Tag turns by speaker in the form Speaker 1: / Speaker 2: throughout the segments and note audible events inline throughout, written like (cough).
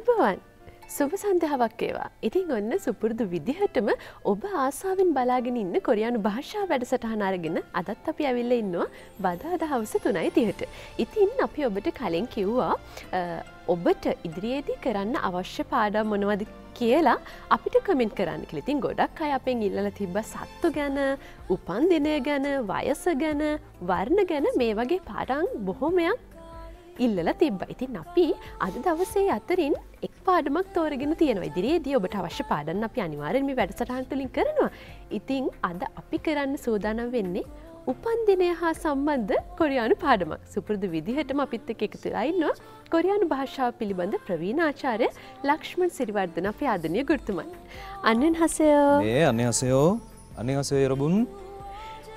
Speaker 1: අයිබවන් සුභ සන්දහාවක් ඒවා ඉතින් ඔන්න සුපුරුදු විදිහටම ඔබ ආසාාවෙන් බලාගෙන ඉන්න කොරියානු භාෂා වැඩසටහනාරගෙන අදත් අපි ඇවිල්ල ඉන්නවා බදාද හවස තුනයි තිහට. ඉතින් අපි ඔබට කලින් කිව්වා ඔබට ඉදිරියේදී කරන්න අවශ්‍ය පාඩම් මොනවද කියලා අපිට කමෙන්ට කරන්න කලිතින් ගොඩක් අය අපෙන් ඉල්ල තිබ්බ සත්තු ගැන උපන් දෙනය ගැන වයස ගැන වර්ණ ගැන මේ වගේ පාඩං බොහොමයක් ඉල්ලලා තිබ්බ ඉතින් අපි අද දවසේ අතරින් එක් පාඩමක් තෝරගෙන තියෙන ඉදිරියේදී ඔබට අවශ්‍ය පාඩන්න අපි අනිවාරෙන්ම වැඩසටහන් තුළින් කරනවා ඉතිං අද අපි කරන්න සූදානම් වෙන්නේ උපන්දිනය හා සම්බන්ධ කොරියානු පාඩම සුපුරදු විදිහටම අපිත් එක එකතුරයින්නවා කොරියානු භාෂාව පිළිබඳ ප්‍රවීණාචාරය ලක්ෂ්මන් සිරිවර්ධන අපි ආදනය ගෘතුමන් අන්නෙන් හසයෝ
Speaker 2: ඒ අනහසයෝ අනහසයරබුන්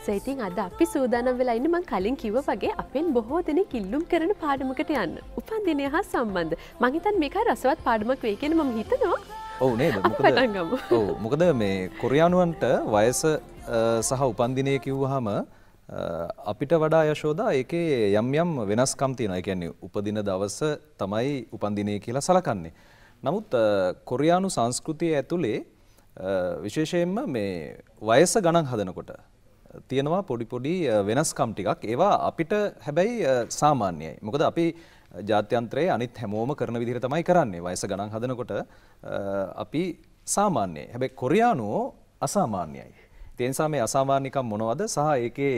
Speaker 1: සයිතින් අද අපි සූදානම් වෙලා ඉන්න මං කලින් කිව වගේ අපෙන් බොහෝ දෙනෙ කිල්ලුම් කරන පාඩමකට යන්න උපන් දිනය හා සම්බන්ධ මහිතන් මේක රසවත් පාඩමක් වේ කියෙන මම හිතනවා
Speaker 2: ඔවුනේ පටන්ගම (laughs) මොකද මේ කොරයානුවන්ට වයස සහ උපන්දිනය කිව්වහම අපිට වඩා යශෝදා ඒකේ යම් යම් වෙනස්කම් තියෙන එකන්නේ උපදින දවස තමයි උපන්දිනය කියලා සලකන්නේ. නමුත් කොරයානු සංස්කෘතිය ඇතුළේ විශේෂයෙන්ම මේ වයස ගණන් හදනකොට තියෙනවා පොඩි පොඩි වෙනස්කම් ටිකක් ඒවා අපිට හැබැයි සාමාන්‍යයි. මොකද අපි ජාත්‍යන්ත්‍රයේ අනිත් හැමෝම කරන විදිහට තමයි කරන්නේ. වයස ගණන් හදනකොට අපි සාමාන්‍යයි. හැබැයි කොරියානුවෝ අසාමාන්‍යයි. තේනිසා මේ අසාමාන්‍යකම් මොනවද සහ ඒකේ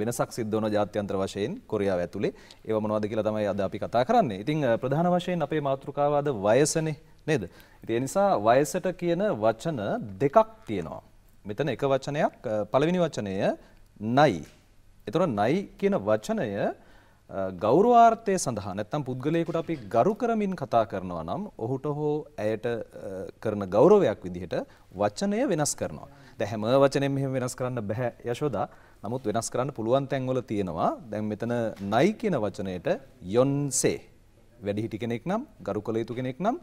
Speaker 2: වෙනසක් සිද්ධ වන ජාත්‍යන්තර වශයෙන් කොරියාව ඇතුලේ ඒව මොනවද කියලා තමයි අද අපි කතා කරන්නේ. ඉතින් ප්‍රධාන වශයෙන් අපේ මාතෘකාව අද වයසනේ නේද? ඉතින් ඒ නිසා වයසට කියන වචන දෙකක් තියෙනවා. මෙතන එක වචනයක් පළවෙනි වචනය නයි. එතකොට නයි කියන වචනය ගෞරවාර්ථය සඳහා නැත්නම් පුද්ගලයෙකුට අපි ගරු කරමින් කතා කරනවා නම් ඔහුට හෝ ඇයට කරන ගෞරවයක් විදිහට වචනය වෙනස් කරනවා. දැන් හැම වචනයක්ම මෙහෙම වෙනස් කරන්න බෑ යශෝදා. නමුත් වෙනස් කරන්න පුළුවන් තැන්වල තියෙනවා. දැන් මෙතන නයි කියන වචනයට යොන්සේ වැඩිහිටි කෙනෙක් නම් ගරු කළ යුතු කෙනෙක් නම්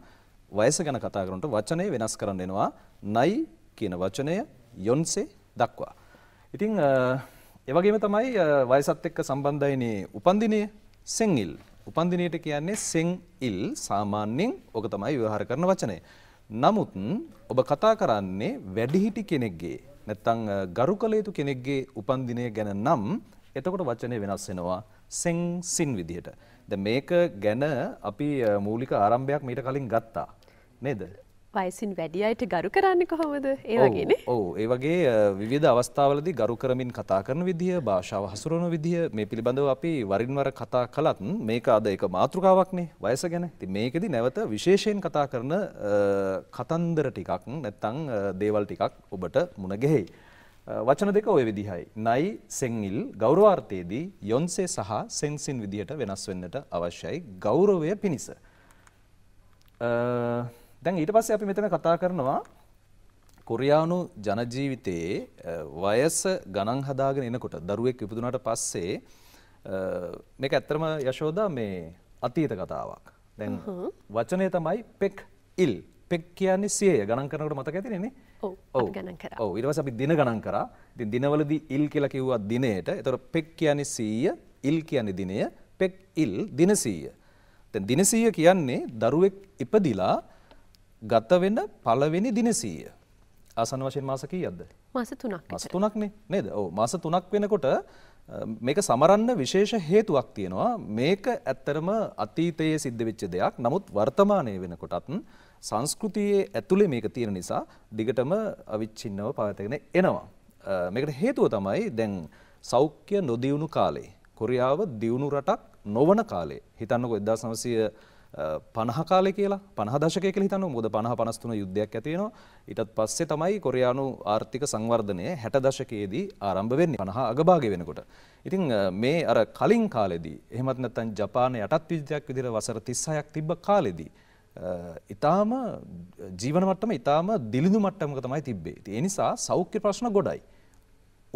Speaker 2: වයස ගැන කතා කරනකොට වචනය වෙනස් කරන්න එනවා. නයි කියන වචනය යොන්සේ දක්වා. ඉතිං එවගේම තමයි වයසත් එක්ක සම්බන්ධයිනේ උපන්දිනය සෙංඉල් උපන්දිනයට කියන්නේ සෙං ඉල් සාමාන්‍යයෙන් ඕක තමයි විවහර කරන වචනය. නමුත් ඔබ කතා කරන්නේ වැඩිහිටි කෙනෙක්ගේ නැත්තං ගරු කළ යුතු කෙනෙක්ගේ උපන්දිනය ගැන නම් එතකොට වචනය වෙනස් වෙනවා සෙං සින් විදිහට. ද මේක ගැන අපි මූලික ආරම්භයක් මීට කලින් ගත්තා. නේද
Speaker 1: වයසින් වැඩි අයට ගරු කරන්න කොහොමද ඒ වගේන
Speaker 2: ඕ ඒ වගේ විවිධ අවස්ථාවලදි ගරු කරමින් කතා කරන විදිහ භාෂාව හසුරන විදිහ මේ පිළිබඳව අපි වරින්වර කතා කළත් මේක අද එක මාතෘකාවක්නේ වයස ගැන ති මේකෙදි නැවත විශේෂයෙන් කතා කරන කතන්දර ටිකක් නැත්තං දේවල් ටිකක් ඔබට මුණගෙහෙයි. වචන දෙක ඔය විදිහයි. නයි සෙංඉල් ගෞරවාර්ථයේදී යොන්සේ සහ සෙන්සින් විදිහට වෙනස් වෙන්නට අවශ්‍යයි ගෞරවය පිණිස. දැන් ඊට පස්සේ අපි මෙතන කතා කරනවා කොරියානු ජනජීවිතයේ වයස ගණන් හදාගෙන එනකොට දරුවෙක් ඉපදුනාට පස්සේ මේක ඇත්තරම යශෝදා මේ අතීත කතාවක්. දැන් වචනය තමයි පෙක් ඉල්. පෙක් කියන්නේ සියය ගණන් කරනකොට මතක ඇතිනේ ඔව් ගණන් කරා. ඔව් ඊට පස්සේ අපි දින ගණන් කරා. ඉතින් දිනවලදී ඉල් කියලා කිව්වා දිනයට. ඒතකොට පෙක් කියන්නේ 100, ඉල් කියන්නේ දිනය, පෙක් ඉල් දින 100. දැන් දින 100 කියන්නේ දරුවෙක් ඉපදිලා ගත වෙන පළවෙනි දිනසීය. ආසන්න වශයෙන් මාස කීයක්ද? මාස 3ක්. මාස 3ක්නේ නේද? ඔව් මාස 3ක් වෙනකොට මේක සමරන්න විශේෂ හේතුවක් තියෙනවා. මේක ඇත්තරම අතීතයේ සිද්ධ වෙච්ච දෙයක්. නමුත් වර්තමානයේ වෙනකොටත් සංස්කෘතියේ ඇතුලේ මේක තියෙන නිසා දිගටම අවිච්ඡින්නව පවතගෙන එනවා. මේකට හේතුව තමයි දැන් සෞඛ්‍ය නොදියුණු කාලේ කොරියාව දියුණු රටක් නොවන කාලේ හිතන්නකෝ 1900 පණහකාලෙ කියලා පණහදශකය කල හිතන්න මුද පණහ පනස්තුන යුද්ධයක් ඇතියෙනවා ඉටත් පස්සේ තමයි කොරයානු ආර්ථික සංවර්ධනය හැට දශකයේදී ආරම්භ වෙන්නේ පණහ අගභාග වෙනකොට. ඉතිං මේ අර කලින් කාලෙදී එහමත් නැතන් ජපාන යටත් විද්‍යයක් විදිර වසර තිස්සයක් තිබ්බ කාලෙදී. ඉතාම ජීවන මට්ටම ඉතාම දිලිඳු මට්ටමක තමයි තිබ්බේ. ඒ නිසා සෞඛ්‍ය ප්‍රශ්න ගොඩයි.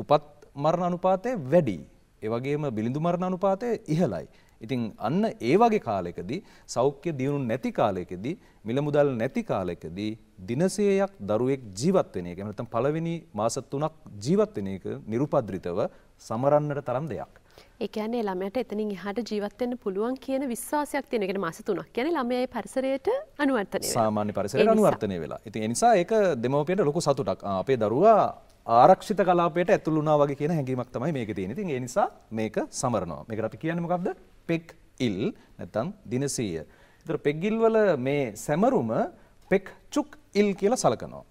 Speaker 2: උපත් මරණ අනුපාතය වැඩි. ඒ වගේම බිලිඳු මරණ අනුපාතය ඉහළයි. ඉතින් අන්න ඒ වගේ කාලෙකදී සෞඛ්‍ය දියුණු නැති කාලෙකදී මිල මුදල් නැති කාලෙකදී දිනසේයක් දරුවෙක් ජීවත් වෙන එක නැත්නම් පළවෙනි මාස 3ක් ජීවත් වෙන එක nirupadritaව සමරන්නට තරම් දෙයක්.
Speaker 1: ඒ කියන්නේ ළමයට එතනින් එහාට ජීවත් වෙන්න පුළුවන් කියන විශ්වාසයක් තියෙන එක මාස 3ක්. කියන්නේ ළමයාගේ පරිසරයට අනුවර්තනය වෙනවා.
Speaker 2: සාමාන්‍ය පරිසරයට අනුවර්තනය වෙලා. ඉතින් ඒ නිසා ඒක දෙමව්පියන්ට ලොකු සතුටක්. අපේ දරුවා ආරක්ෂිත කලාපයට ඇතුළු වුණා වගේ කියන හැඟීමක් තමයි මේකේ තියෙන්නේ. ඉතින් ඒ නිසා මේක සමරනවා. මේකට අපි කියන්නේ මොකක්ද? පෙක් ඉල් නැත්තම් දිනසීය. ඒතර පෙක් ඉල් වල මේ සැමරුම පෙක් චුක් ඉල් කියලා සලකනවා.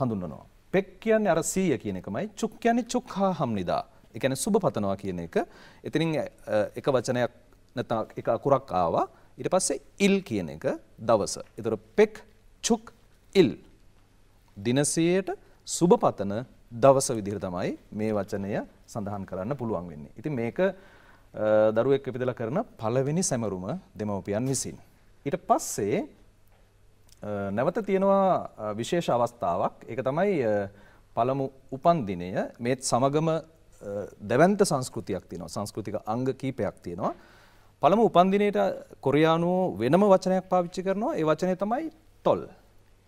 Speaker 2: හඳුන්වනවා. පෙක් කියන්නේ අර 100 කියන එකමයි. චුක් කියන්නේ චුක් හා හම්නිදා. ඒ කියන්නේ සුබ පතනවා කියන එක. එතනින් එක වචනයක් නැත්නම් එක අකුරක් ආවා. ඊට පස්සේ ඉල් කියන එක දවස. ඒතර පෙක් චුක් ඉල් දිනසියට සුබ පතන දවස විදිහට තමයි මේ වචනය සඳහන් කරන්න පුළුවන් වෙන්නේ. ඉතින් මේක දරුවෙක් ඉපදලා කරන පළවෙනි සැමරුම දෙමව්පියන් විසින්. ඊට පස්සේ නැවත තියෙනවා විශේෂ අවස්ථාවක්. ඒක තමයි පළමු උපන්දිනය මේත් සමගම දැවන්ත සංස්කෘතියක් තියෙනවා. සංස්කෘතික අංග කීපයක් තියෙනවා. පළමු උපන්දිනයට කොරියානුවෝ වෙනම වචනයක් පාවිච්චි කරනවා. ඒ වචනය තමයි තොල්.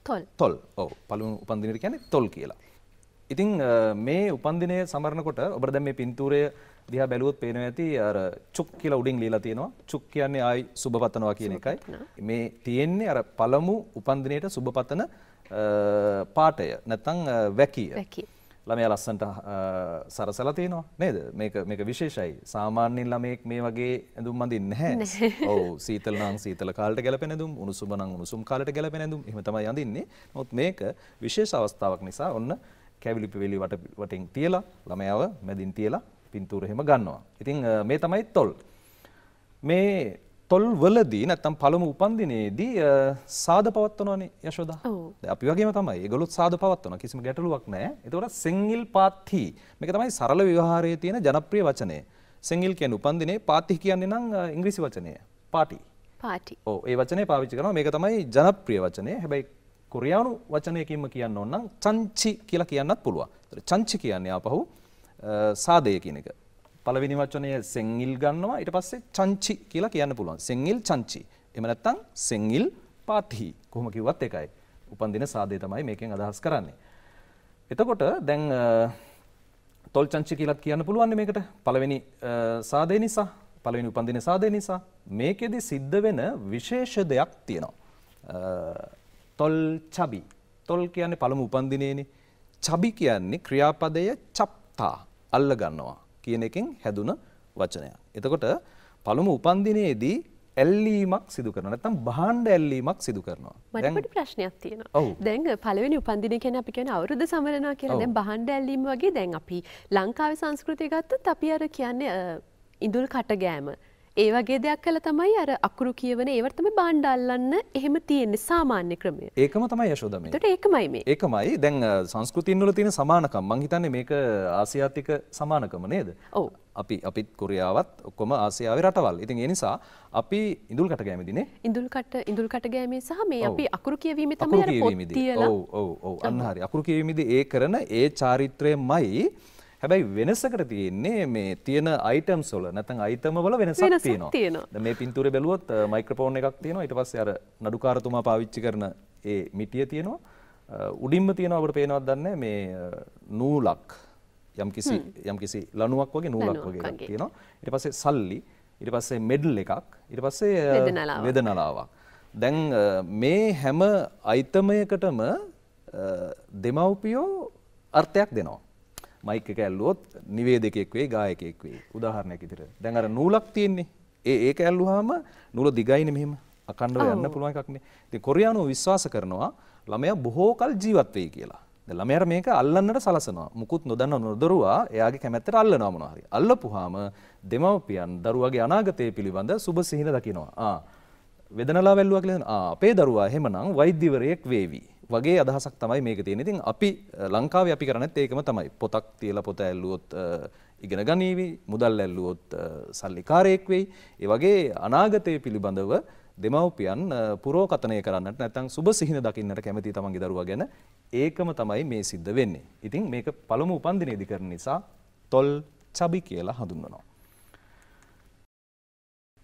Speaker 2: තොල්. තොල්. ඔව්. පළමු උපන්දිනයට කියන්නේ තොල් කියලා. ඉතින් මේ උපන්දිනය සමරනකොට ඔබට දැන් මේ පින්තූරය දිහා බැලුවොත් පේනවා ඇති අර චුක් කියලා උඩින් ලියලා තියෙනවා. චුක් කියන්නේ ආයි සුබපතනවා කියන එකයි. මේ තියෙන්නේ අර පළමු උපන්දිනේට සුබපතන පාටය. නැත්තම් වැකිය. වැකිය. ළමයා ලස්සන්ට සරසලා තියෙනවා නේද? මේක මේක විශේෂයි. සාමාන්‍ය ළමයෙක් මේ වගේ ඇඳුම් අඳින්නේ නැහැ. (laughs) ඔව් සීතල නම් සීතල කාලට ගැලපෙන ඇඳුම්, උණුසුම නම් උණුසුම් කාලට ගැලපෙන ඇඳුම්. එහෙම තමයි අඳින්නේ. නමුත් මේක විශේෂ අවස්ථාවක් නිසා ඔන්න කැවිලි පිවිලි වටින් තියලා ළමයාව මැදින් තියලා පින්තූර එහෙම ගන්නවා. ඉතින් මේ තමයි තොල්. මේ තොල් වලදී නැත්තම් පළමු උපන්දිනේදී සාද පවත්වනවානේ යශෝදා. ඔව්. අපි වගේම තමයි. ඒගොල්ලොත් සාද පවත්වනවා. කිසිම ගැටලුවක් නැහැ. ඒතකොට සෙන්ගිල් පාත්හි මේක තමයි සරල ව්‍යවහාරයේ තියෙන ජනප්‍රිය වචනය. සෙන්ගිල් කියන්නේ උපන්දිනේ පාත්හි කියන්නේ නම් ඉංග්‍රීසි වචනය. පාටි. පාටි. ඔව්. ඒ වචනේ පාවිච්චි කරනවා. මේක තමයි ජනප්‍රිය වචනය. හැබැයි කොරියානු වචනයකින්ම කියන්න ඕන නම් චංචි කියලා කියන්නත් පුළුවන්. ඒතර චංචි කියන්නේ ආපහු සාදය කියන එක. පළවෙනි වචනය සෙංගිල් ගන්නවා ඊට පස්සේ චංචි කියලා කියන්න පුළුවන්. සෙංගිල් චංචි. එහෙම නැත්නම් සෙංගිල් පාටිහි. කොහොම කිව්වත් එකයි. උපන්දින සාදේ තමයි මේකෙන් අදහස් කරන්නේ. එතකොට දැන් තොල් චංචි කියලත් කියන්න පුළුවන් මේකට. පළවෙනි සාදේ නිසා, පළවෙනි උපන්දින සාදේ නිසා මේකෙදි සිද්ධ වෙන විශේෂ දෙයක් තියෙනවා. තොල් චබි. තොල් කියන්නේ පළමු උපන්දිනේනේ. චබි කියන්නේ ක්‍රියාපදය චප් තා අල්ල ගන්නවා කියන එකෙන් හැදුන වචනයක්. එතකොට පළමු උපන්දිනයේදී ඇල්ලීමක් සිදු කරනවා නැත්නම් භාණ්ඩ ඇල්ලීමක් සිදු කරනවා. මට පොඩි
Speaker 1: ප්‍රශ්නයක් තියෙනවා. දැන් පළවෙනි උපන්දිනය කියන්නේ අපි කියන්නේ අවුරුදු සමරනවා කියලා. දැන් භාණ්ඩ ඇල්ලීම වගේ දැන් අපි ලංකාවේ සංස්කෘතිය ගත්තොත් අපි අර කියන්නේ ඉඳුල් කට ගෑම ඒ වගේ දෙයක් කළ තමයි අර අකුරු කියවන ඒවටම බාණ්ඩල්ලන්න එහෙම තියෙන්නේ සාමාන්‍ය ක්‍රමය
Speaker 2: ඒකම තමයි යශෝදම
Speaker 1: ට ඒකමයි මේ
Speaker 2: ඒකමයි දැන් සංස්කෘතින්වල තියෙන සමානකම් මං හිතන්නේ මේක ආසියාතික සමානකම නේද ඔව් අපි අපිත් කොරියාවත් ඔක්කොම ආසියාවේ රටවල්. ඉතින් ඒ නිසා අපි ඉඳුල් කට ගෑමේදීනේ
Speaker 1: ඉඳුල් කට ඉඳුල් කට ගෑමේ සහ මේ අපි අකුරු කියවීමේ තමයි අර පොත් තියලා. ඔව්
Speaker 2: ඔව් ඔව් අන්න හරි. අකුරු කියවීමේදී ඒ කරන ඒ චාරිත්‍රයමයි හැබැයි වෙනසකට තියෙන්නේ මේ තියෙන අයිටම්ස් වල නැත්නම් අයිටම් වල වෙනසක් තියෙනවා. දැන් මේ පින්තූරේ බැලුවොත් මයික්‍රොෆෝන් එකක් තියෙනවා. ඊට පස්සේ අර නඩුකාරතුමා පාවිච්චි කරන ඒ මිටිය තියෙනවා. උඩින්ම තියෙනවා අපිට පේනවත් දන්නේ මේ නූලක් යම්කිසි යම්කිසි ලණුවක් වගේ නූලක් වගේ එකක් තියෙනවා. ඊට පස්සේ සල්ලි, ඊට පස්සේ මෙඩල් එකක්, ඊට පස්සේ වේදනාලාවක්. දැන් මේ හැම අයිතමයකටම දෙමව්පියෝ අර්ථයක් දෙනවා. මයික කැල්ලුවොත් නිවේදකෙක් වේ ගායකෙක් වේ උදාහරණයක් ඉදිරියට. දැන් අර නූලක් තියෙන්නේ. ඒ ඒක ඇල්ලුවාම නූල දිගයිනේ මෙහෙම. අකණ්ඩව යන්න පුළුවන් එකක් නේ. ඉතින් කොරියානුව විශ්වාස කරනවා ළමයා බොහෝ කල් ජීවත් වෙයි කියලා. දැන් ළමයාට මේක අල්ලන්නට සලසනවා. මුකුත් නොදන්න නොදරුවා එයාගේ කැමැත්තට අල්ලනවා මොනවා හරි. අල්ලපුවාම දෙමව්පියන් දරුවාගේ අනාගතය පිළිබඳ සුබ සිහින දකිනවා. ආ. වේදනලා වැල්ලුවා කියලා. ආ අපේ දරුවා එහෙමනම් වෛද්‍යවරයෙක් වේවි. වගේ අදහසක් තමයි මේක තියෙන ඉතින් අපි ලංකාවේ අපි කරනත් ඒකම තමයි පොතක් තියලා පොත ඇල්ලුවොත් ඉගෙන ගනීවි මුදල් ඇල්ලුවොත් සල්ලිකාරයෙක් වෙයි ඒ වගේ අනාගතය පිළිබඳව දෙමව්පියන් පුරෝකතනය කරන්නට නැත්නම් සුබ සිහින දකින්නට කැමති තමන්ගේ දරුවා ගැන ඒකම තමයි මේ සිද්ධ වෙන්නේ. ඉතින් මේක පළමු උපන්දිනේදී කරන නිසා තොල් චබි කියලා හඳුන්වනවා.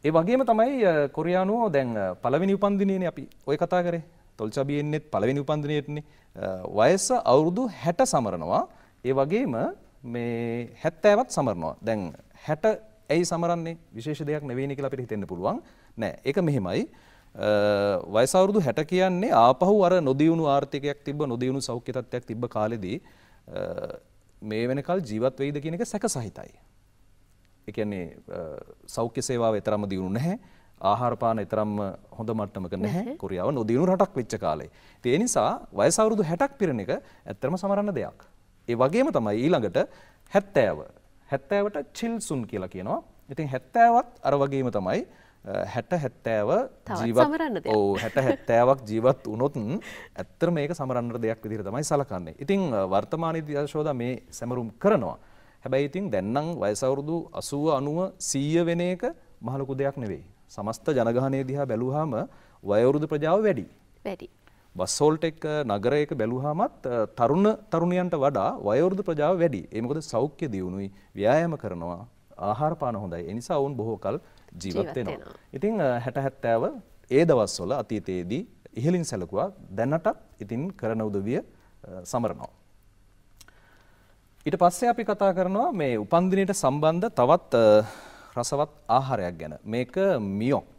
Speaker 2: ඒ වගේම තමයි කොරියානුවෝ දැන් පළවෙනි උපන්දිනේනේ අපි ওই කතා කරේ තොල්චබි එන්නෙත් පළවෙනි උපන්දිනයටනේ වයස අවුරුදු 60 සමරනවා. ඒ වගේම මේ 70වත් සමරනවා. දැන් 60 ඇයි සමරන්නේ? විශේෂ දෙයක් නෙවෙයිනේ කියලා අපිට හිතෙන්න පුළුවන්. නෑ. ඒක මෙහෙමයි. වයස අවුරුදු 60 කියන්නේ ආපහු අර නොදියුණු ආර්ථිකයක් තිබ්බ නොදියුණු සෞඛ්‍ය තත්ත්වයක් තිබ්බ කාලෙදී මේ වෙනකල් ජීවත් වෙයිද කියන එක සැකසහිතයි. ඒ කියන්නේ සෞඛ්‍ය සේවාව තරම්ම දියුණු නැහැ. ආහාරපාන එතරම් හොඳ මට්ටමක නැහැ කොරියාව නොදියුණු රටක් වෙච්ච කාලේ. ඉතින් ඒ නිසා වයස අවුරුදු 60ක් පිරෙන එක ඇත්තටම සමරන්න දෙයක්. ඒ වගේම තමයි ඊළඟට 70ව 70ට චිල්සුන් කියලා කියනවා. ඉතින් 70ත් අර වගේම තමයි හැට හැත්තෑව ජීවත් ඕ හැට හැත්තෑවක් ජීවත් වනොතුන් ඇත්තර මේක සමරන්නට දෙයක් විදිර තමයි සලකන්නේ. ඉතිං වර්තමානය දිශෝද මේ සැමරුම් කරනවා. හැබැයි ඉතින් දැන්නම් වයසවුරුදු අසුව අනුව සීය වෙන එක මහලකු දෙයක් නෙවෙයි. සමස්ත ජනගහනය දිහා බැලුවාම වයවෘද්ධ ප්‍රජාව වැඩි. වැඩි. බස් හෝල්ට් එක නගරයක බැලුවාමත් තරුණ තරුණියන්ට වඩා වයවෘද්ධ ප්‍රජාව වැඩි. ඒ මොකද සෞඛ්‍ය දියුණුයි, ව්‍යායාම කරනවා, ආහාර පාන හොඳයි. ඒ නිසා ඔවුන් බොහෝ කල ජීවත් වෙනවා. ඉතින් 60 70 ඒ දවස්වල අතීතයේදී ඉහලින් සැලකුවා. දැනටත් ඉතින් කරන උදවිය සමරනවා. ඊට පස්සේ අපි කතා කරනවා මේ උපන්දිනයට සම්බන්ධ තවත් රසවත් ආහාරයක් ගැන. මේක මියොක්.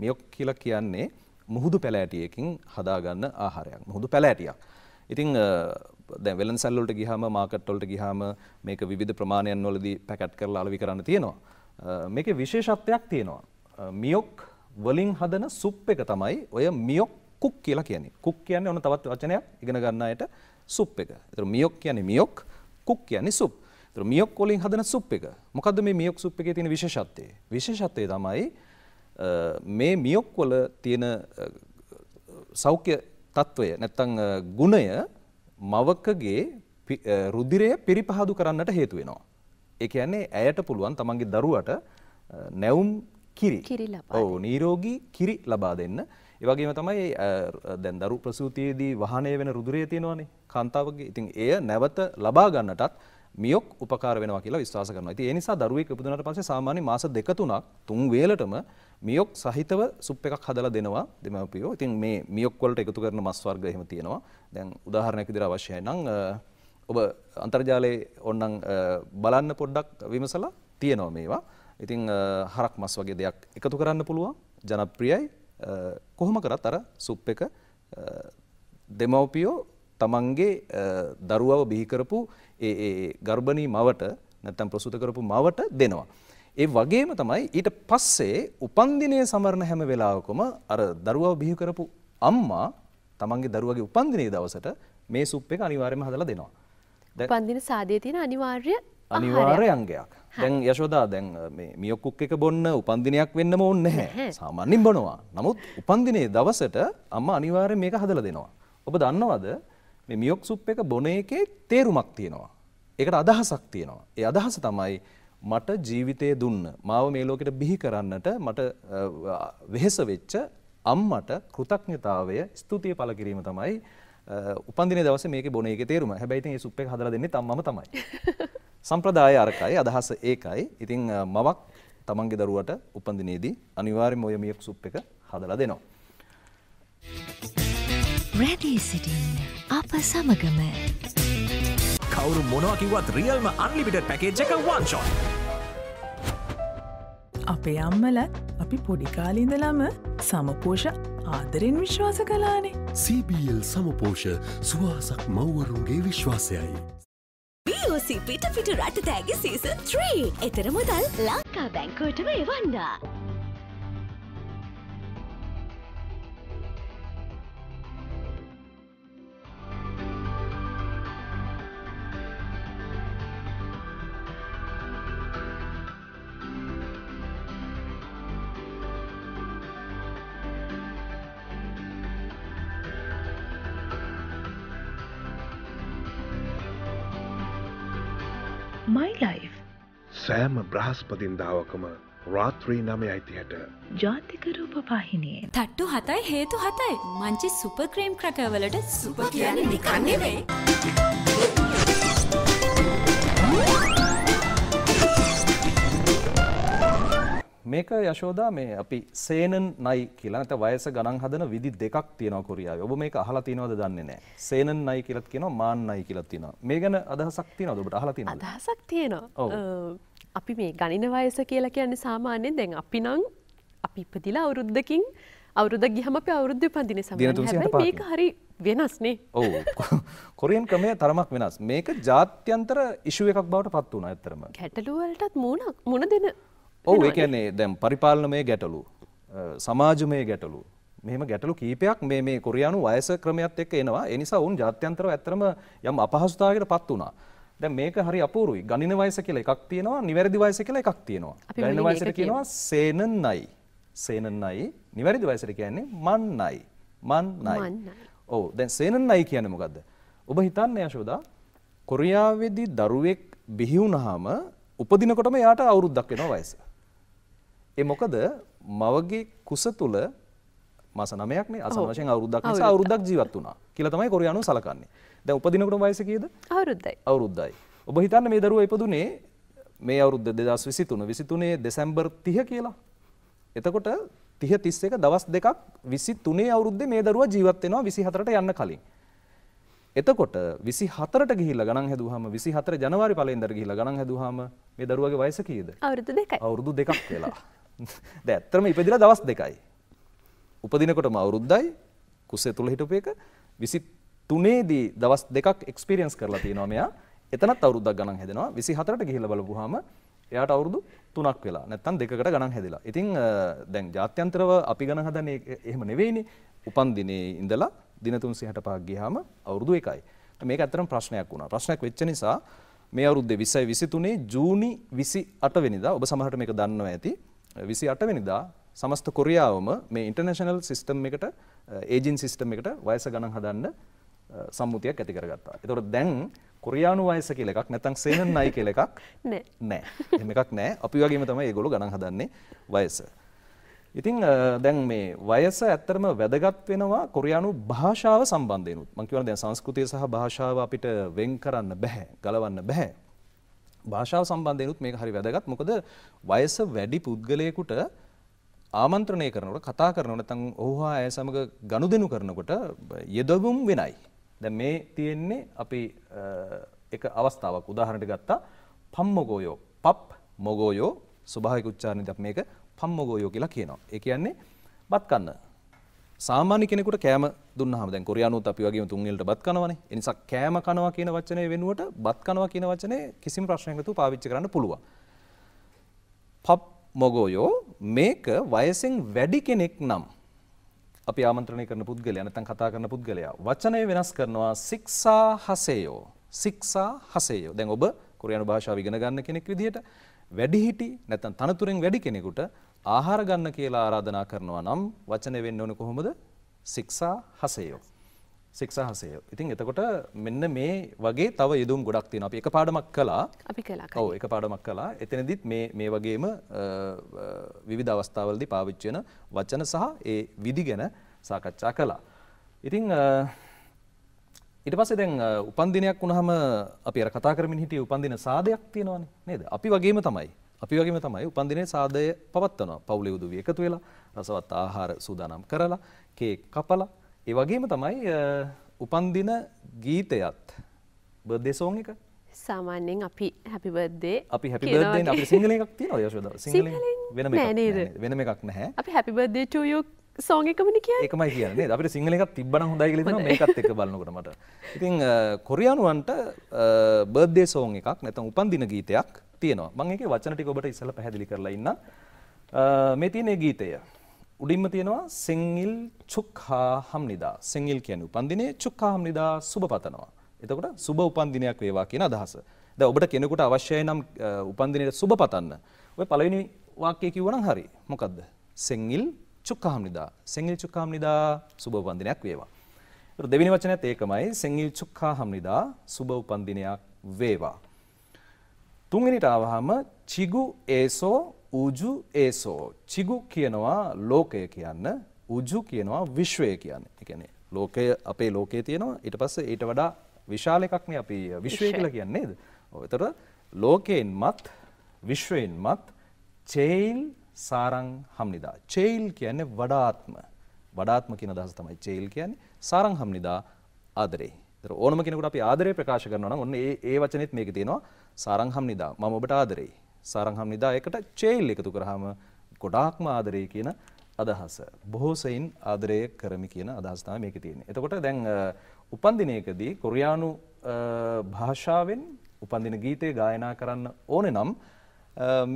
Speaker 2: මියොක් කියලා කියන්නේ මුහුදු පැලෑටියකින් හදාගන්න ආහාරයක්. මුහුදු පැලෑටියක්. ඉතින් දැන් වෙළඳ සැල් වලට ගියාම මාකට් වලට ගියාම මේක විවිධ ප්‍රමාණයන් වලදී පැකට් කරලා අලවි කරන්න තියෙනවා. මේකේ විශේෂත්වයක් තියෙනවා. මියොක් වලින් හදන සුප් එක තමයි ඔය මියොක් කුක් කියලා කියන්නේ. කුක් කියන්නේ ඔන්න තවත් වචනයක් ඉගෙන ගන්න අයට සුප් එක. ඒතර මියොක් කියන්නේ මියොක්, කුක් කියන්නේ සුප්. තොර මියොක් කොලින් හදන සුප් එක මොකද මේ මියොක් සුප් එකේ තියෙන විශේෂත්වය විශේෂත්වය තමයි මේ මියොක් වල තියෙන සෞඛ්‍ය තත්ත්වය නැත්තං ගුණය මවකගේ රුධිරය පිරිපහදු කරන්නට හේතු වෙනවා ඒ කියන්නේ ඇයට පුළුවන් තමන්ගේ දරුවට නැවුම් කිරි ඔව් නීරෝගී කිරි ලබා දෙන්න ඒ වගේම තමයි දැන් දරු ප්‍රසූතියේදී වහණය වෙන රුධිරය තියෙනවානේ කාන්තාවගේ ඉතින් එය නැවත ලබා ගන්නටත් මියොක් උපකාර වෙනවා කියලා විශ්වාස කරනවා. ඉතින් ඒ නිසා දරුවෙක් ඉපදුනාට පස්සේ සාමාන්‍ය මාස දෙක තුනක් තුන් වේලටම මියොක් සහිතව සුප් එකක් හදලා දෙනවා දෙමව්පියෝ. ඉතින් මේ මියොක් වලට එකතු කරන මස් වර්ග එහෙම තියෙනවා. දැන් උදාහරණයක් විදිහට අවශ්‍යයි නම් ඔබ අන්තර්ජාලයේ ඕනනම් බලන්න පොඩ්ඩක් විමසලා තියෙනවා මේවා. ඉතින් හරක් මස් වගේ දෙයක් එකතු කරන්න පුළුවන්. ජනප්‍රියයි. කොහොම කරත් අර සුප් එක දෙමව්පියෝ තමන්ගේ දරුවව බිහිකරපු ගර්භණී මවට නැත්තම් ප්‍රසූත කරපු මවට දෙනවා. ඒ වගේම තමයි ඊට පස්සේ උපන්දිනය සමරන හැම වෙලාවකම අර දරුවව බිහි කරපු අම්මා තමන්ගේ දරුවගේ උපන්දිනයේ දවසට මේ සුප් එක අනිවාර්යයෙන්ම හදලා දෙනවා. උපන්දින
Speaker 1: සාදයේ තියෙන අනිවාර්ය අනිවාර්ය
Speaker 2: අංගයක්. දැන් යශෝදා දැන් මේ මියොක්කුක් එක බොන්න උපන්දිනයක් වෙන්නම ඕනේ නැහැ. සාමාන්‍යයෙන් බොනවා. නමුත් උපන්දිනයේ දවසට අම්මා අනිවාර්යයෙන් මේක හදලා දෙනවා. ඔබ දන්නවද මේ මියොක් සුප් එක බොන එකේ තේරුමක් තියෙනවා. ඒකට අදහසක් තියෙනවා. ඒ අදහස තමයි මට ජීවිතය දුන්න මාව මේ ලෝකෙට බිහි කරන්නට මට වෙහෙස වෙච්ච අම්මට කෘතඥතාවය ස්තුතිය පළ කිරීම තමයි උපන්දින දවසේ මේකේ බොන එකේ තේරුම. හැබැයි ඉතින් මේ සුප් එක හදලා දෙන්නේ අම්මම තමයි. සම්ප්‍රදාය අරකයි අදහස ඒකයි. ඉතින් මවක් තමන්ගේ දරුවට උපන්දිනේදී අනිවාර්යයෙන්ම ඔය මියක් සුප් එක හදලා දෙනවා.
Speaker 1: Ready sitting අප සමගම
Speaker 2: කවුරු මොනවකිවත් රියල්ම අන්ලිමිට පැකේජ් එක වංශෝ
Speaker 1: අපේ අම්මල අපි පොඩිකාලිඳලම සමපෝෂ ආදරෙන් විශ්වාස කලානේ CBL සමපෝෂ සුවාසක් මව්වරුන්ගේ විශ්වාසයයි BOC පිට පිට රටතෑගේ සීසන් 3 එතර මුදල් ලංකා බැංකෝටම එවන්නා සෑම බ්‍රහස්පතින්දාවකම රාත්‍රී නමය අයිතියට. ජාතිකරූප පාහිනයේ. තට්ටු හතයි හේතු හතයි මංචි සුපක්‍රේම් ක්‍රකවලට සුප කියන්නේ නිකන්නෙවෙයි.
Speaker 2: මේක යශෝදා මේ අපි සේනන් නයි කියලා නැත්නම් වයස ගණන් හදන විදි දෙකක් තියෙනවා කොරියාවේ. ඔබ මේක අහලා තියෙනවද දන්නේ නැහැ. සේනන් නයි කියලාත් කියනවා මාන් නයි කියලාත් තියෙනවා. මේ ගැන අදහසක් තියෙනවද ඔබට අහලා තියෙනවද?
Speaker 1: අදහසක් තියෙනවා. අපි මේ ගණින වයස කියලා කියන්නේ සාමාන්‍යයෙන් දැන් අපි නම් අපි ඉපදිලා අවුරුද්දකින් අවුරුද ගිහම අපේ අවුරුද්ද පදින සමහරවිට මේක හරි වෙනස්නේ. ඔව්.
Speaker 2: කොරියන් ක්‍රමය තරමක් වෙනස්. මේක ජාත්‍යන්තර ඉෂුව එකක් බවට පත් වුණා ඇත්තරම.
Speaker 1: ගැටලුව වලටත් මුණ මුණ දෙන
Speaker 2: ඔව් ඒ කියන්නේ දැන් පරිපාලනමය ගැටලු සමාජමය ගැටලු මෙහෙම ගැටලු කීපයක් මේ මේ කොරියානු වයස ක්‍රමයත් එක්ක එනවා. ඒ නිසා වුන් ජාත්‍යන්තරව ඇත්තම යම් අපහසුතාවයකට පත් වුණා. දැන් මේක හරි අපූරුයි. ගණින වයස කියලා එකක් තියෙනවා, නිවැරදි වයස කියලා එකක් තියෙනවා. ගණින වයසට කියනවා සේනන්යි. සේනන්යි නිවැරදි වයසට කියන්නේ මන්නයි. මන්නයි. ඔව් දැන් සේනන්යි කියන්නේ මොකද්ද? ඔබ හිතන්නේ යශෝදා කොරියාවේදී දරුවෙක් බිහි වුණාම උපදිනකොටම එයාට අවුරුද්දක් වෙනවා වයස. ඒ මොකද මවගේ කුස තුල මාස 9ක් නේ අසන වශයෙන් අවුරුද්දක් නිසා අවුරුද්දක් ජීවත් වුණා කියලා තමයි කොරියානු සලකන්නේ. දැන් උපදිනකොට වයස කීයද? අවුරුද්දයි. අවුරුද්දයි. ඔබ හිතන්න මේ දරුවා ඉපදුනේ මේ අවුරුද්ද 2023 23 දෙසැම්බර් 30 කියලා. එතකොට 30 31 දවස් දෙකක් 23 අවුරුද්දේ මේ දරුවා ජීවත් වෙනවා 24ට යන්න කලින්. එතකොට 24ට ගිහිල්ලා ගණන් හැදුවාම 24 ජනවාරි පළවෙනිදාට ගිහිල්ලා ගණන් හැදුවාම මේ දරුවාගේ වයස කීයද? අවුරුදු 2යි. අවුරුදු 2ක් වෙලා. (laughs) ද ඇත්තරම ඉපදිලා දවස් දෙකයි. උපදිනකොටම අවුරුද්දයි කුසේ තුළ හිටපු එක විසි තුනේදී දවස් දෙකක් එක්ස්පිරියන්ස් කරලා තියෙනවා මෙයා එතනත් අවුරුද්දක් ගණන් හැදෙනවා 24ට ගිහිල්ලා බලපුවාම එයාට අවුරුදු 3ක් වෙලා නැත්තම් දෙකකට ගණන් හැදිලා. ඉතින් දැන් ජාත්‍යන්තරව අපි ගණන් හදන්නේ එහෙම නෙවෙයිනේ. උපන් දිනේ ඉඳලා දින 365ක් ගියාම අවුරුදු 1යි. මේක ඇත්තටම ප්‍රශ්නයක් වුණා. ප්‍රශ්නයක් වෙච්ච නිසා මේ අවුරුද්දේ 20 23 ජූනි 28 වෙනිදා ඔබ සමහරට මේක දන්නවා ඇති. විසි අටවෙනිදා සමස්ත කොරියාවම මේ ඉන්ටර්නේශනල් සිස්ටම් එකට ඒජින් සිස්ටම් එකට වයස ගණන් හදන්න සම්මුතියක් ඇති කරගත්තා. එතකොට දැන් කොරියානු වයස කියලා එකක් නැත්නම් සේනන් නයි කියලා එකක් (laughs) නෑ. නෑ. එහෙම එකක් නෑ. අපි වගේම තමයි ඒගොල්ලෝ ගණන් හදන්නේ වයස. ඉතින් දැන් මේ වයස ඇත්තටම වැදගත් වෙනවා කොරියානු භාෂාව සම්බන්ධයෙන් උත්. මම කියවන දැන් සංස්කෘතිය සහ භාෂාව අපිට වෙන් කරන්න බෑ, ගලවන්න බෑ. භාෂාව සම්බන්ධයනුත් මේක හරි වැදගත් මොකද වයස වැඩි පුද්ගලයෙකුට ආමන්ත්‍රණය කරනකොට කතා කරනකොට නැත්නම් ඔහු හා ඇය සමග ගනුදෙනු කරනකොට යෙදවුම් වෙනයි. දැන් මේ තියෙන්නේ අපි එක අවස්ථාවක් උදාහරණයක් ගත්තා පම්මගෝයෝ පප් මොගෝයෝ ස්වභාවික උච්චාරණයද මේක පම්මගෝයෝ කියලා කියනවා. ඒ කියන්නේ බත් කන්න සාමාන්‍ය කෙනෙකුට කෑම දුන්නාම දැන් කොරියානුත් අපි වගේම තුන් එලට බත් කනවනේ. ඒ නිසා කෑම කනවා කියන වචනේ වෙනුවට බත් කනවා කියන වචනේ කිසිම ප්‍රශ්නයක් නැතුව පාවිච්චි කරන්න පුළුවන්. පප් මොගෝයෝ මේක වයසෙන් වැඩි කෙනෙක් නම් අපි ආමන්ත්‍රණය කරන පුද්ගලයා නැත්නම් කතා කරන පුද්ගලයා වචනය වෙනස් කරනවා සික්සා හසේයෝ. සික්සා හසේයෝ. දැන් ඔබ කොරියානු භාෂාව ඉගෙන ගන්න කෙනෙක් විදිහට වැඩිහිටි නැත්නම් තනතුරෙන් වැඩි කෙනෙකුට ආහාර ගන්න කියලා ආරාධනා කරනවා නම් වචනේ වෙන්න ඕනේ කොහොමද? ශික්ෂා හසයෝ. ශික්ෂා හසයෝ. ඉතින් එතකොට මෙන්න මේ වගේ තව යෙදුම් ගොඩක් තියෙනවා. අපි එක පාඩමක් කළා. අපි කළා. ඔව් එක පාඩමක් කළා. එතනදිත් මේ මේ වගේම විවිධ අවස්ථාවලදී පාවිච්චි වෙන වචන සහ ඒ විදි ගැන සාකච්ඡා කළා. ඉතින් ඊට පස්සේ දැන් උපන්දිනයක් වුණාම අපි අර කතා කරමින් හිටියේ උපන්දින සාදයක් තියෙනවානේ නේද? අපි වගේම තමයි. අපි වගේම තමයි උපන්දිනේ සාදය පවත්වනවා. පවුලේ උදවිය එකතු වෙලා රසවත් ආහාර සූදානම් කරලා කේක් කපලා ඒ වගේම තමයි උපන්දින ගීතයත් බර්ත්ඩේ සෝන් එක
Speaker 1: සාමාන්‍යයෙන් අපි හැපි බර්ත්ඩේ අපි හැපි බර්ත්ඩේ අපි සිංහල එකක්
Speaker 2: තියෙනවා යශෝදා සිංහලෙන් වෙනම එකක් නැහැ වෙනම එකක් නැහැ
Speaker 1: අපි හැපි බර්ත්ඩේ to you සෝග එකමනි කිය
Speaker 2: එකමයි කියන්නේ අපිට සිංහල එකක් තිබන හොඳයි කියලා මේකත් එක බලනකොට මට. ඉතින් කොරියානුවන්ට බර්ත්ඩේ සෝන් එකක් නැත්නම් උපන්දින ගීතයක් තියෙනවා. මම ඒකේ වචන ටික ඔබට ඉස්සෙල්ලා පැහැදිලි කරලා ඉන්න. මේ තියෙන ගීතය උඩින්ම තියෙනවා සිංගිල් චුක්හා හම්නිදා. සිංගිල් කියන්නේ උපන්දිනේ චුක්හා හම්නිදා සුබ පතනවා. එතකොට සුබ උපන්දිනයක් වේවා කියන අදහස. දැන් ඔබට කෙනෙකුට අවශ්‍යයි නම් උපන්දිනේට සුබ පතන්න. ඔය පළවෙනි වාක්‍යය කිව්වනම් හරි. මොකද්ද? සිංගිල් චුක්කාහම්නිදා සෙංගිල් චුක්කාහම්නිදා සුබ උපන්දිනයක් වේවා. දෙවෙනි වචනයත් ඒකමයි සෙංගිල් චුක්කාහම්නිදා සුබ උපන්දිනයක් වේවා. තුන්වෙනිට ආවහම චිගු ඒසෝ උජු ඒසෝ චිගු කියනවා ලෝකය කියන්න උජු කියනවා විශ්වය කියන්නේ. ඒ කියන්නේ ලෝකය අපේ ලෝකයේ තියෙනවා ඊට පස්සේ ඊට වඩා විශාල එකක්නේ අපි විශ්වය කියලා කියන්නේ නේද? ඔව්. ඒතර ලෝකයෙන්මත් විශ්වයෙන්මත් චේල් සාරං හම්නිදා. චේල් කියන්නේ වඩාත්ම. වඩාත්ම කියන අදහස තමයි චේල් කියන්නේ. සාරං හම්නිදා ආදරේ. ඒතර ඕනම කෙනෙකුට අපි ආදරේ ප්‍රකාශ කරනවා නම් ඔන්න ඒ ඒ වචනේත් මේකේ තියෙනවා සාරං හම්නිදා. මම ඔබට ආදරේ. සාරං හම්නිදා එකට චේල් එකතු කරාම ගොඩාක්ම ආදරේ කියන අදහස. බොහෝ සෙයින් ආදරය කරමි කියන අදහස තමයි මේකේ තියෙන්නේ. එතකොට දැන් උපන්දිනයකදී කොරියානු භාෂාවෙන් උපන්දින ගීතය ගායනා කරන්න ඕනේ නම්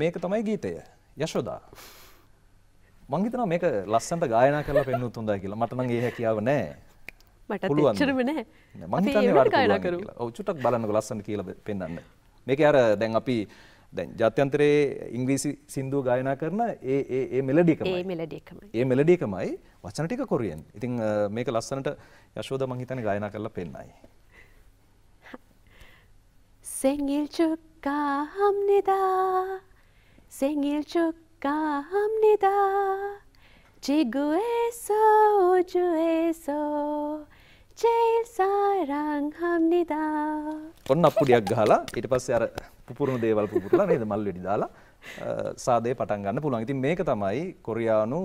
Speaker 2: මේක තමයි ගීතය. යශෝදා මං හිතනවා මේක ලස්සනට ගායනා කරලා පෙන්නුත් හොඳයි කියලා. මට නම් ඒ හැකියාව නැහැ.
Speaker 1: මට එච්චරම නැහැ. මං හිතන්නේ වාට ගායනා කරු.
Speaker 2: ඔව් චුට්ටක් බලන්නකෝ ලස්සනට කියලා පෙන්වන්න. මේකේ අර දැන් අපි දැන් ජාත්‍යන්තරයේ ඉංග්‍රීසි සින්දු ගායනා කරන ඒ ඒ ඒ මෙලඩි එකමයි. ඒ මෙලඩි එකමයි. ඒ මෙලඩි එකමයි වචන ටික කොරියන්. ඉතින් මේක ලස්සනට යශෝදා මං හිතන්නේ ගායනා කරලා පෙන්නයි.
Speaker 1: 생일 (laughs) 축하합니다. 생일축하 합니다. 지구에서 우주에서 제일 사랑합니다.
Speaker 2: ඔන්න අප්පුඩියක් ගහලා ඊට පස්සේ අර පුපුරුණු දේවල් පුපුරලා නේද මල් වෙඩි දාලා සාදේ පටන් ගන්න පුළුවන්. ඉතින් මේක තමයි කොරියානු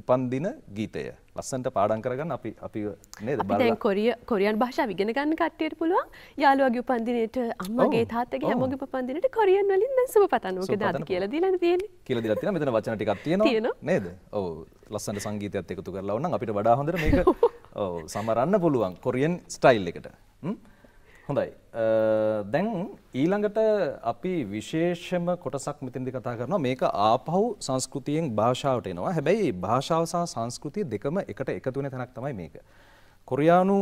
Speaker 2: උපන්දින ගීතය. ලස්සන්ට පාඩන් කරගන්න අපි අපි නේද බලලා
Speaker 1: කොරිය කොරියන් භාෂාව ඉගෙන ගන්න කට්ටියට පුළුවන් යාළුවාගේ උපන්දිනේට අම්මගේ තාත්තගේ හැමෝගේ උපන්දිනේට කොරියන් වලින් දැන් සුබ පතන්න ඕකේ දාද කියලා දීලා තියෙන්නේ
Speaker 2: කියලා දීලා තියෙනවා මෙතන වචන ටිකක් තියෙනවා නේද ඔව් ලස්සන සංගීතයත් එකතු කරලා වුණනම් අපිට වඩා හොඳට මේක (laughs) ඔව් සමරන්න පුළුවන් කොරියන් ස්ටයිල් එකට හොඳයි දැන් ඊළඟට අපි විශේෂම කොටසක් මෙතෙන්දි කතා කරනවා මේක ආපහු සංස්කෘතියෙන් භාෂාවට එනවා. හැබැයි භාෂාව සහ සංස්කෘතිය දෙකම එකට එකතු වෙන තැනක් තමයි මේක. කොරියානු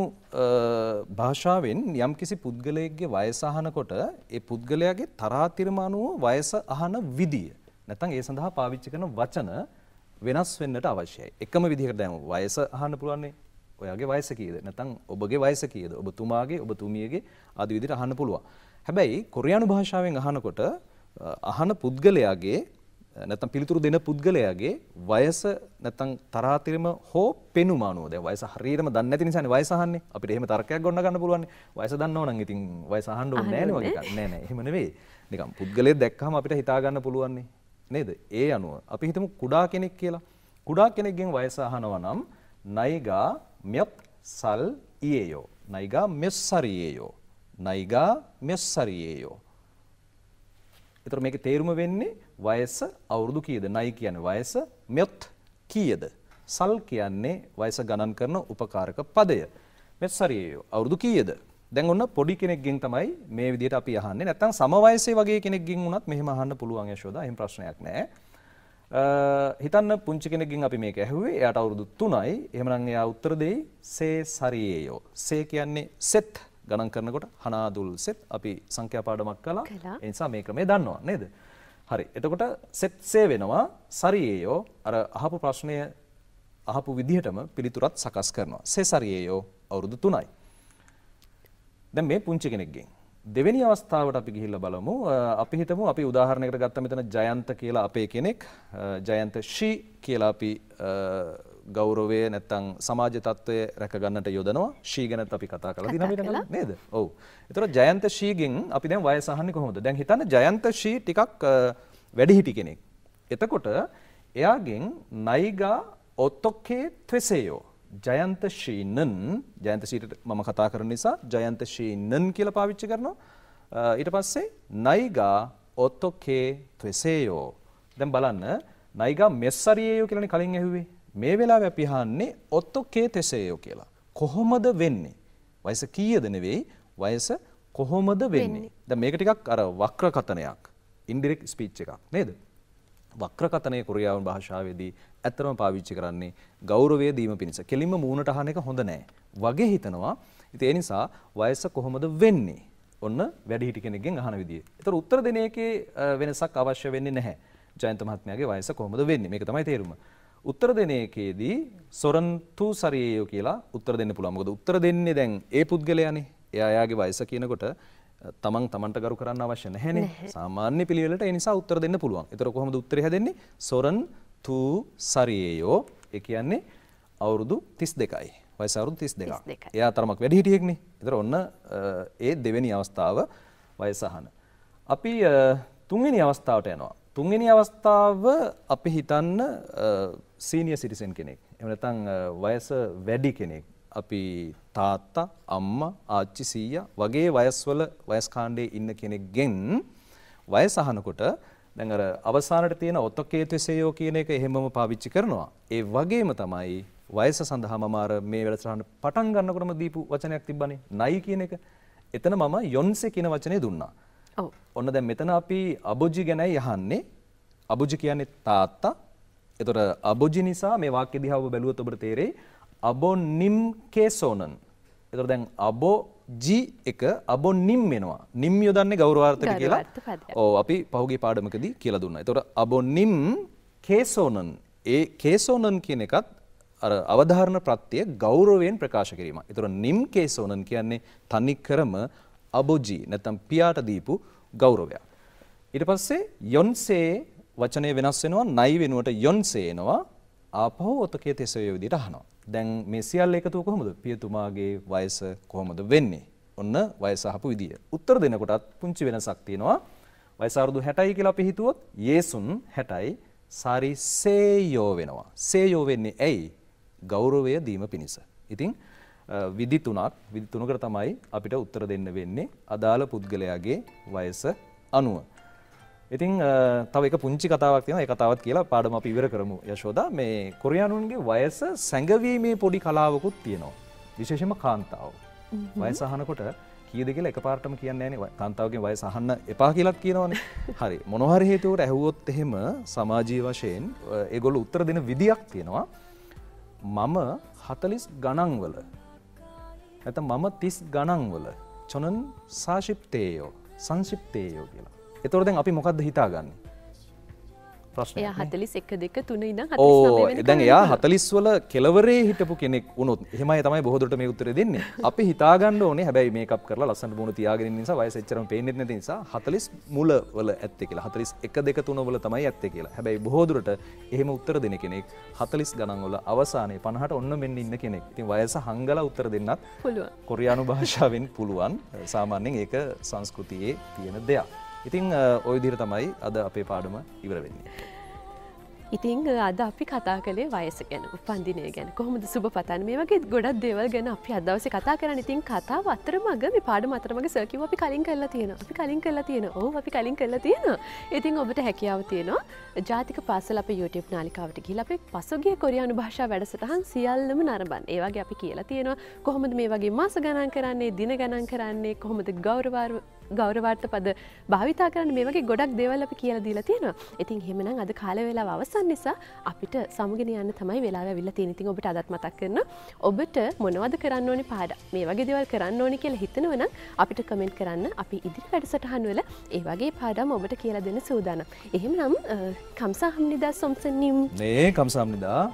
Speaker 2: භාෂාවෙන් යම්කිසි පුද්ගලයෙක්ගේ වයස අහනකොට ඒ පුද්ගලයාගේ තරාතිරමානුව වයස අහන විදිය නැත්නම් ඒ සඳහා පාවිච්චි කරන වචන වෙනස් වෙන්නට අවශ්‍යයි. එකම විදිහකට දැන් වයස අහන්න පුළුවන් ඔයාගේ වයස කීයද නැත්නම් ඔබගේ වයස කීයද ඔබතුමාගේ ඔබතුමියගේ ආදී විදිහට අහන්න පුළුවන්. හැබැයි කොරියානු භාෂාවෙන් අහනකොට අහන පුද්ගලයාගේ නැත්නම් පිළිතුරු දෙන පුද්ගලයාගේ වයස නැත්නම් තරාතිරම හෝ පෙනුම අනුව දැන් වයස හරියටම දන්නේ නැති නිසානේ වයස අහන්නේ. අපිට එහෙම තර්කයක් ගොඩ ගන්න පුළුවන්. වයස දන්නව නම් ඉතින් වයස අහන්න ඕනේ නැහැ නේ වගේ එකක්. නෑ නෑ එහෙම නෙවෙයි. නිකන් පුද්ගලයෙක් දැක්කම අපිට හිතා ගන්න පුළුවන් නේද? ඒ අනුව අපි හිතමු කුඩා කෙනෙක් කියලා. කුඩා කෙනෙක්ගෙන් වයස අහනවා නම් නයිගා මෙත් සල් ඉයේයෝ නයිගා මෙස්සරියේයෝ නයිගා මෙස්සරියේයෝ එතකොට මේකේ තේරුම වෙන්නේ වයස අවුරුදු කීයද නයි කියන්නේ වයස මෙත් කීයද සල් කියන්නේ වයස ගණන් කරන උපකාරක පදය මෙස්සරියේයෝ අවුරුදු කීයද දැන් ඔන්න පොඩි කෙනෙක්ගෙන් තමයි මේ විදිහට අපි අහන්නේ නැත්නම් සම වයසේ වගේ කෙනෙක්ගෙන් වුණත් මෙහෙම අහන්න පුළුවන් යශෝදා එහෙම ප්‍රශ්නයක් නැහැ හිතන්න පුංචි කෙනෙක්ගෙන් අපි මේක ඇහුවේ එයාට අවුරුදු 3යි. එහෙමනම් එයා උත්තර දෙයි සේ සරියේයෝ. සේ කියන්නේ සෙත් ගණන් කරනකොට හනාදුල් සෙත් අපි සංඛ්‍යා පාඩමක් කළා. ඒ නිසා මේ ක්‍රමය දන්නවා නේද? හරි. එතකොට සෙත් සේ වෙනවා සරියේයෝ. අර අහපු ප්‍රශ්නය අහපු විදිහටම පිළිතුරත් සකස් කරනවා. සේ සරියේයෝ අවුරුදු 3යි. දැන් මේ පුංචි කෙනෙක්ගෙන් දෙවෙනි අවස්ථාවට අපි ගිහිල්ලා බලමු. අපි හිතමු අපි උදාහරණයකට ගත්ත මෙතන ජයන්ත කියලා අපේ කෙනෙක් ජයන්ත ෂී කියලා අපි ගෞරවය නැත්තම් සමාජ තත්ත්වය රැක ගන්නට යොදනවා. ෂී ගැනත් අපි කතා කළා දිනමිට නේද? ඔව්. ඒතකොට ජයන්ත ෂීගෙන් අපි දැන් වයස අහන්නේ කොහොමද? දැන් හිතන්න ජයන්ත ෂී ටිකක් වැඩිහිටි කෙනෙක්. එතකොට එයාගෙන් නයිගා ඔත්තොක්කේ ත්වෙසේයෝ ජයන්ත ශීනන් ජයන්ත ශීට මම කතා කරන නිසා ජයන්ත ශීනන් කියලා පාවිච්චි කරනවා ඊට පස්සේ නයිගා ඔත්තොකේ ත්වෙසේයෝ දැන් බලන්න නයිගා මෙස්සරියේයෝ කියලානේ කලින් ඇහුවේ මේ වෙලාවේ අපි අහන්නේ ඔත්තොකේ තෙසේයෝ කියලා කොහොමද වෙන්නේ වයස කීයද නෙවෙයි වයස කොහොමද වෙන්නේ දැන් මේක ටිකක් අර වක්‍ර කතනයක් ඉන්ඩිරෙක්ට් ස්පීච් එකක් නේද වක්‍රකතනය කොරියාවන් භාෂාවේදී ඇත්තරම පාවිච්චි කරන්නේ ගෞරවය දීම පිණිස. කෙලින්ම මූණට අහන එක හොඳ නෑ. වගේ හිතනවා. ඉතින් ඒ නිසා වයස කොහොමද වෙන්නේ? ඔන්න වැඩිහිටි කෙනෙක්ගෙන් අහන විදිය. ඒතර උත්තර දෙන එකේ වෙනසක් අවශ්‍ය වෙන්නේ නැහැ. ජයන්ත මහත්මයාගේ වයස කොහොමද වෙන්නේ? මේක තමයි තේරුම. උත්තර දෙන එකේදී සොරන්තු සරියේයෝ කියලා උත්තර දෙන්න පුළුවන්. මොකද උත්තර දෙන්නේ දැන් ඒ පුද්ගලයානේ. එයා එයාගේ වයස කියනකොට තමන් තමන්ට ගරු කරන්න අවශ්‍ය නැහැනේ. සාමාන්‍ය පිළිවෙලට ඒ නිසා උත්තර දෙන්න පුළුවන්. ඒතර කොහොමද උත්තරේ හැදෙන්නේ? සොරන් තු සරියේයෝ. ඒ කියන්නේ අවුරුදු 32යි. වයස අවුරුදු 32ක්. එයා තරමක් වැඩි හිටියෙක්නේ. ඒතර ඔන්න ඒ දෙවෙනි අවස්ථාව වයස අපි තුන්වෙනි අවස්ථාවට යනවා. තුන්වෙනි අවස්ථාව අපි හිතන්න සීනියර් සිටිසන් කෙනෙක්. එහෙම නැත්නම් වයස වැඩි කෙනෙක්. අපි තාත්තා අම්මා ආච්චි සීයා වගේ වයස්වල වයස් කාණ්ඩයේ ඉන්න කෙනෙක්ගෙන් වයස අහනකොට දැන් අර අවසානට තියෙන ඔතකේතසයෝ කියන එක එහෙමම පාවිච්චි කරනවා. ඒ වගේම තමයි වයස සඳහා මම අර මේ වැඩසටහන පටන් ගන්නකොටම දීපු වචනයක් තිබ්බනේ නයි කියන එක. එතන මම යොන්සේ කියන වචනේ දුන්නා. ඔව්. ඔන්න දැන් මෙතන අපි අබුජි ගැනයි අහන්නේ. අබුජි කියන්නේ තාත්තා. ඒතර අබුජි නිසා මේ වාක්‍ය දිහා ඔබ බැලුවොත් ඔබට තේරෙයි අබොනිම් කේසෝනන්. එතකොට දැන් අබෝ ජි එක අබොනිම් වෙනවා. නිම් යොදන්නේ ගෞරවාර්ථක කියලා. ඔව් අපි පහුගිය පාඩමකදී කියලා දුන්නා. එතකොට අබොනිම් කේසෝනන්. ඒ කේසෝනන් කියන එකත් අර අවධාරණ ප්‍රත්‍යය ගෞරවයෙන් ප්‍රකාශ කිරීම. එතකොට නිම් කේසෝනන් කියන්නේ තනි කරම අබොජි නැත්නම් පියාට දීපු ගෞරවයක්. ඊට පස්සේ යොන්සේ වචනය වෙනස් වෙනවා නයි වෙනුවට යොන්සේ එනවා ආපහු ඔතකේ තෙසය විදිහට අහනවා. දැන් මේ සියල්ල එකතුව කොහොමද? පියතුමාගේ වයස කොහොමද වෙන්නේ? ඔන්න වයස අහපු විදිය. උත්තර දෙනකොටත් පුංචි වෙනසක් තියෙනවා. වයස අවුරුදු 60යි කියලා අපි හිතුවොත් යේසුන් 60යි සාරි සේයෝ වෙනවා. සේයෝ වෙන්නේ ඇයි? ගෞරවය දීම පිණිස. ඉතින් විදි තුනක් විදි තුනකට තමයි අපිට උත්තර දෙන්න වෙන්නේ අදාළ පුද්ගලයාගේ වයස අනුව. ඉතින් තව එක පුංචි කතාවක් තියෙනවා ඒ කතාවත් කියලා පාඩම අපි ඉවර කරමු. යශෝදා මේ කොරියානුන්ගේ වයස සැඟවීමේ පොඩි කලාවකුත් තියෙනවා. විශේෂයෙන්ම කාන්තාවෝ. වයස අහනකොට කීයද කියලා එකපාරටම කියන්නේ නැහැ කාන්තාවගේ වයස අහන්න එපා කියලාත් කියනවනේ. (laughs) හරි. මොනවා හරි හේතුවකට ඇහුවොත් එහෙම සමාජීය වශයෙන් ඒගොල්ලෝ උත්තර දෙන විදියක් තියෙනවා. මම 40 ගණන්වල නැත්නම් මම 30 ගණන්වල චොනන් සාශිප්තේයෝ සංශිප්තේයෝ කියලා එතකොට දැන් අපි මොකද්ද හිතාගන්නේ? ප්‍රශ්නය. එයා
Speaker 1: 41 2 3 ඉඳන් 49 වෙනකම්. ඕ දැන් එයා 40
Speaker 2: වල කෙලවරේ හිටපු කෙනෙක් වුණොත් එහෙමයි තමයි බොහෝ දුරට මේ උත්තරේ දෙන්නේ. (laughs) අපි හිතාගන්න ඕනේ හැබැයි මේකප් කරලා ලස්සනට මුණ තියාගෙන ඉන්න නිසා වයස එච්චරම පේන්නේ නැති නිසා 40 මුල වල ඇත්තේ කියලා. 41 2 3 වල තමයි ඇත්තේ කියලා. හැබැයි බොහෝ දුරට එහෙම උත්තර දෙන කෙනෙක් 40 ගණන් වල අවසානයේ 50ට ඔන්න මෙන්න ඉන්න කෙනෙක්. ඉතින් වයස හංගලා උත්තර දෙන්නත් පුළුවන්. කොරියානු භාෂාවෙන් පුළුවන්. (laughs) සාමාන්‍යයෙන් ඒක සංස්කෘතියේ තියෙන දෙයක්. ඉතිං ඔය දිර තමයි අද අපේ පාඩුම ඉවර වෙන්නේ.
Speaker 1: ඉතිං අද අපි කතා කළේ වයස ගැන උපන්දිනය ගැන කොහොමද සුබ පතන් මේ වගේ ගොඩක් දේවල් ගැන අපි අදවස කතා කරන ඉතින් කතා අතර මග මේ පාඩ මතරමග සකිව අපි කලින් කරලා තියෙන අපි කලින් කරලා තියෙන ඕ අපි කලින් කරලා තියෙන ඉතින් ඔබට හැකියාව තියෙනවා ජාතික පාසල අප YouTube නාලිකාවට ගිහිල්ලා අපි පසුගිය කොරියානු භාෂා වැඩසටහන් සියල්ලම නරඹන්න ඒ වගේ අපි කියලා තියෙනවා කොහොමද මේ වගේ මාස ගණන් කරන්නේ දින ගණන් කරන්නේ කොහොමද ගෞරවාර්ව ගෞරවාර්ථ පද භාවිතා කරන්න මේ වගේ ගොඩක් දෙවල් අපි කියලා දීලා තියෙනවා. ඉතින් එහෙමනම් අද කාල වේලාව අවසන් නිසා අපිට සමුගෙන යන්න තමයි වෙලාව ඇවිල්ලා තියෙන. ඉතින් ඔබට අදත් මතක් කරනවා ඔබට මොනවද කරන්න ඕනේ පාඩම්? මේ වගේ දේවල් කරන්න ඕනේ කියලා හිතනවා නම් අපිට කමෙන්ට් කරන්න අපි ඉදිරි වැඩසටහන් වල ඒ වගේ පාඩම් ඔබට කියලා දෙන්න සූදානම්. එහෙමනම් කම්සාහම්නිදා සොම්සන් නිම්.
Speaker 2: නේ කම්සාහම්නිදා.